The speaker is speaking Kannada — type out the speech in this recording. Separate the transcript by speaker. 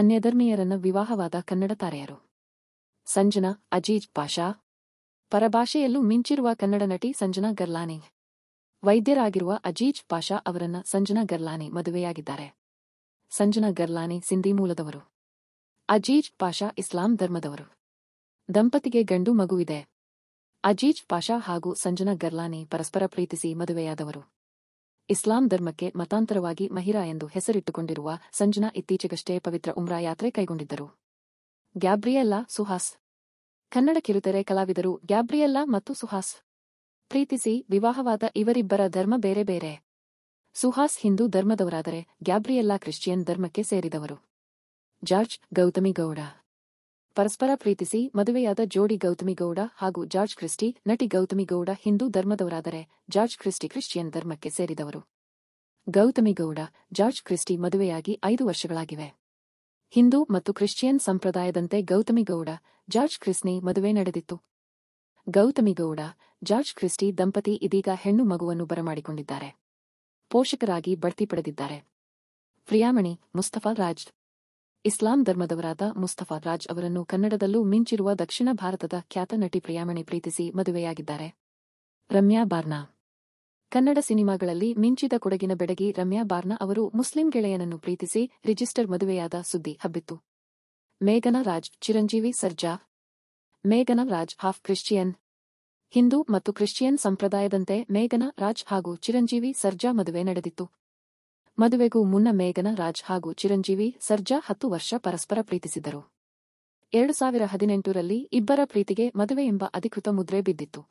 Speaker 1: ಅನ್ಯಧರ್ಮೀಯರನ್ನು ವಿವಾಹವಾದ ಕನ್ನಡ ತಾರೆಯರು ಸಂಜನಾ ಅಜೀಜ್ ಪಾಷಾ ಪರಭಾಷೆಯಲ್ಲೂ ಮಿಂಚಿರುವ ಕನ್ನಡ ನಟಿ ಸಂಜನಾ ಗರ್ಲಾನಿ ವೈದ್ಯರಾಗಿರುವ ಅಜೀಜ್ ಪಾಷಾ ಅವರನ್ನ ಸಂಜನಾ ಗರ್ಲಾನಿ ಮದುವೆಯಾಗಿದ್ದಾರೆ ಸಂಜನಾ ಗರ್ಲಾನಿ ಸಿಂಧಿ ಮೂಲದವರು ಅಜೀಜ್ ಪಾಷಾ ಇಸ್ಲಾಂ ಧರ್ಮದವರು ದಂಪತಿಗೆ ಗಂಡು ಮಗುವಿದೆ ಅಜೀಜ್ ಪಾಷಾ ಹಾಗೂ ಸಂಜನಾ ಗರ್ಲಾನಿ ಪರಸ್ಪರ ಪ್ರೀತಿಸಿ ಮದುವೆಯಾದವರು ಇಸ್ಲಾಂ ಧರ್ಮಕ್ಕೆ ಮತಾಂತರವಾಗಿ ಮಹಿರಾ ಎಂದು ಹೆಸರಿಟ್ಟುಕೊಂಡಿರುವ ಸಂಜನಾ ಇತ್ತೀಚೆಗಷ್ಟೇ ಪವಿತ್ರ ಉಮ್ರಾ ಯಾತ್ರೆ ಕೈಗೊಂಡಿದ್ದರು ಗ್ಯಾಬ್ರಿಯಲ್ಲಾ ಸುಹಾಸ್ ಕನ್ನಡ ಕಿರುತೆರೆ ಕಲಾವಿದರು ಗ್ಯಾಬ್ರಿಯಲ್ಲಾ ಮತ್ತು ಸುಹಾಸ್ ಪ್ರೀತಿಸಿ ವಿವಾಹವಾದ ಇವರಿಬ್ಬರ ಧರ್ಮ ಬೇರೆ ಬೇರೆ ಸುಹಾಸ್ ಹಿಂದೂ ಧರ್ಮದವರಾದರೆ ಗ್ಯಾಬ್ರಿಯಲ್ಲಾ ಕ್ರಿಶ್ಚಿಯನ್ ಧರ್ಮಕ್ಕೆ ಸೇರಿದವರು ಜಾರ್ಜ್ ಗೌತಮಿ ಗೌಡ ಪರಸ್ಪರ ಪ್ರೀತಿಸಿ ಮದುವೆಯಾದ ಜೋಡಿ ಗೌತಮಿ ಗೌಡ ಹಾಗೂ ಜಾರ್ಜ್ ಕ್ರಿಸ್ಟಿ ನಟಿ ಗೌತಮಿ ಗೌಡ ಹಿಂದೂ ಧರ್ಮದವರಾದರೆ ಜಾರ್ಜ್ ಕ್ರಿಸ್ಟಿ ಕ್ರಿಶ್ಚಿಯನ್ ಧರ್ಮಕ್ಕೆ ಸೇರಿದವರು ಗೌತಮಿ ಗೌಡ ಜಾರ್ಜ್ ಕ್ರಿಸ್ಟಿ ಮದುವೆಯಾಗಿ ಐದು ವರ್ಷಗಳಾಗಿವೆ ಹಿಂದೂ ಮತ್ತು ಕ್ರಿಶ್ಚಿಯನ್ ಸಂಪ್ರದಾಯದಂತೆ ಗೌತಮಿ ಗೌಡ ಜಾರ್ಜ್ ಕ್ರಿಸ್ನಿ ಮದುವೆ ನಡೆದಿತ್ತು ಗೌತಮಿ ಗೌಡ ಜಾರ್ಜ್ ಕ್ರಿಸ್ಟಿ ದಂಪತಿ ಇದೀಗ ಹೆಣ್ಣು ಮಗುವನ್ನು ಬರಮಾಡಿಕೊಂಡಿದ್ದಾರೆ ಪೋಷಕರಾಗಿ ಬಡ್ತಿ ಪಡೆದಿದ್ದಾರೆ ಪ್ರಿಯಾಮಣಿ ಮುಸ್ತಫಾ ರಾಜ್ ಇಸ್ಲಾಂ ಧರ್ಮದವರಾದ ಮುಸ್ತಫಾ ರಾಜ್ ಅವರನ್ನು ಕನ್ನಡದಲ್ಲೂ ಮಿಂಚಿರುವ ದಕ್ಷಿಣ ಭಾರತದ ಖ್ಯಾತ ನಟಿ ಪ್ರಿಯಾಮಣಿ ಪ್ರೀತಿಸಿ ಮದುವೆಯಾಗಿದ್ದಾರೆ ರಮ್ಯಾ ಬಾರ್ನಾ ಕನ್ನಡ ಸಿನಿಮಾಗಳಲ್ಲಿ ಮಿಂಚಿದ ಕೊಡಗಿನ ಬೆಡಗಿ ರಮ್ಯಾ ಬಾರ್ನಾ ಅವರು ಮುಸ್ಲಿಂ ಗೆಳೆಯನನ್ನು ಪ್ರೀತಿಸಿ ರಿಜಿಸ್ಟರ್ ಮದುವೆಯಾದ ಸುದ್ದಿ ಹಬ್ಬಿತ್ತು ಮೇಘನಾ ರಾಜ್ ಚಿರಂಜೀವಿ ಸರ್ಜಾ ಮೇಘನ ರಾಜ್ ಹಾಫ್ ಕ್ರಿಶ್ಚಿಯನ್ ಹಿಂದೂ ಮತ್ತು ಕ್ರಿಶ್ಚಿಯನ್ ಸಂಪ್ರದಾಯದಂತೆ ಮೇಘನಾ ರಾಜ್ ಹಾಗೂ ಚಿರಂಜೀವಿ ಸರ್ಜಾ ಮದುವೆ ನಡೆದಿತ್ತು ಮದುವೆಗೂ ಮುನ್ನ ಮೇಘನ ರಾಜ್ ಹಾಗೂ ಚಿರಂಜೀವಿ ಸರ್ಜಾ ಹತ್ತು ವರ್ಷ ಪರಸ್ಪರ ಪ್ರೀತಿಸಿದರು ಎರಡು ಸಾವಿರ ಹದಿನೆಂಟರಲ್ಲಿ ಇಬ್ಬರ ಪ್ರೀತಿಗೆ ಮದುವೆ ಎಂಬ
Speaker 2: ಅಧಿಕೃತ ಮುದ್ರೆ ಬಿದ್ದಿತ್ತು